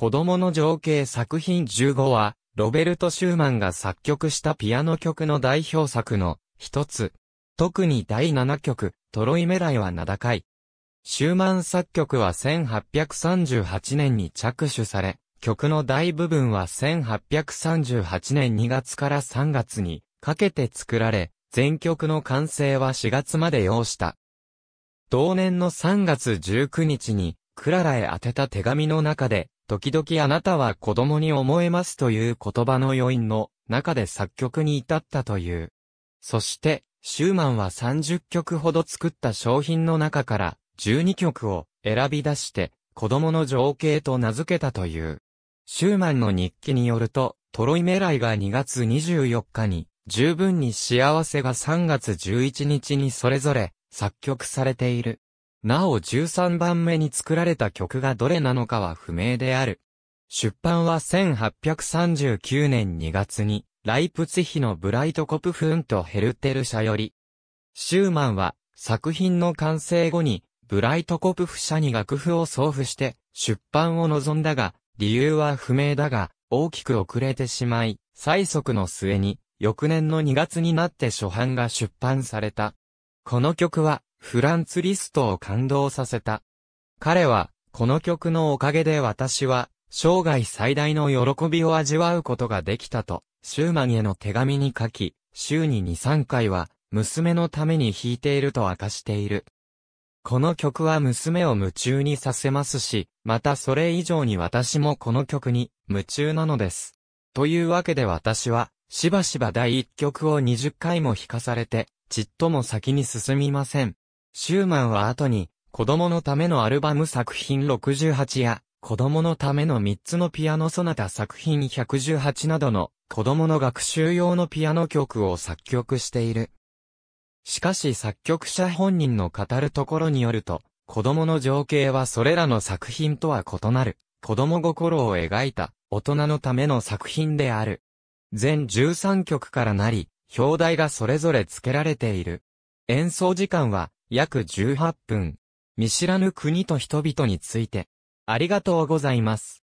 子供の情景作品15は、ロベルト・シューマンが作曲したピアノ曲の代表作の一つ。特に第7曲、トロイメライは名高い。シューマン作曲は1838年に着手され、曲の大部分は1838年2月から3月にかけて作られ、全曲の完成は4月まで要した。同年の3月19日に、クララへ宛てた手紙の中で、時々あなたは子供に思えますという言葉の余韻の中で作曲に至ったという。そして、シューマンは30曲ほど作った商品の中から12曲を選び出して子供の情景と名付けたという。シューマンの日記によると、トロイメライが2月24日に、十分に幸せが3月11日にそれぞれ作曲されている。なお13番目に作られた曲がどれなのかは不明である。出版は1839年2月に、ライプツヒのブライトコプフンとヘルテル社より、シューマンは作品の完成後に、ブライトコプフ社に楽譜を送付して、出版を望んだが、理由は不明だが、大きく遅れてしまい、最速の末に、翌年の2月になって初版が出版された。この曲は、フランツ・リストを感動させた。彼は、この曲のおかげで私は、生涯最大の喜びを味わうことができたと、シューマンへの手紙に書き、週に2、3回は、娘のために弾いていると明かしている。この曲は娘を夢中にさせますし、またそれ以上に私もこの曲に夢中なのです。というわけで私は、しばしば第1曲を20回も弾かされて、ちっとも先に進みません。シューマンは後に、子供のためのアルバム作品68や、子供のための3つのピアノソナタ作品118などの子供の学習用のピアノ曲を作曲している。しかし作曲者本人の語るところによると、子供の情景はそれらの作品とは異なる、子供心を描いた大人のための作品である。全13曲からなり、表題がそれぞれ付けられている。演奏時間は約18分。見知らぬ国と人々について。ありがとうございます。